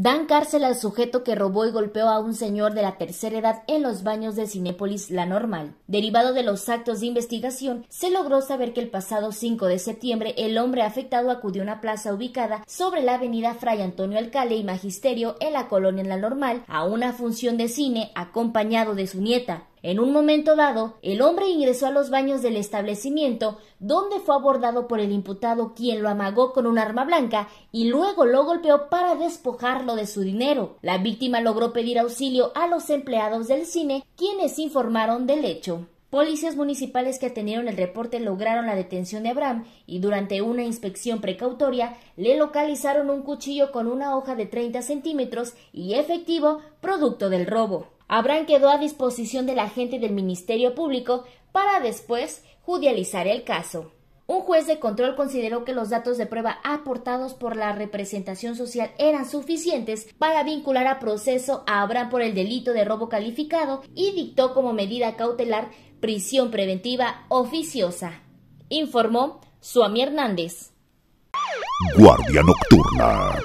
Dan cárcel al sujeto que robó y golpeó a un señor de la tercera edad en los baños de Cinépolis La Normal. Derivado de los actos de investigación, se logró saber que el pasado 5 de septiembre el hombre afectado acudió a una plaza ubicada sobre la avenida Fray Antonio Alcalde y Magisterio en la colonia La Normal a una función de cine acompañado de su nieta. En un momento dado, el hombre ingresó a los baños del establecimiento, donde fue abordado por el imputado quien lo amagó con un arma blanca y luego lo golpeó para despojarlo de su dinero. La víctima logró pedir auxilio a los empleados del cine, quienes informaron del hecho. Policías municipales que atendieron el reporte lograron la detención de Abraham y durante una inspección precautoria le localizaron un cuchillo con una hoja de 30 centímetros y efectivo producto del robo. Abraham quedó a disposición de la del Ministerio Público para después judicializar el caso. Un juez de control consideró que los datos de prueba aportados por la representación social eran suficientes para vincular a proceso a Abraham por el delito de robo calificado y dictó como medida cautelar prisión preventiva oficiosa. Informó Suami Hernández. Guardia Nocturna.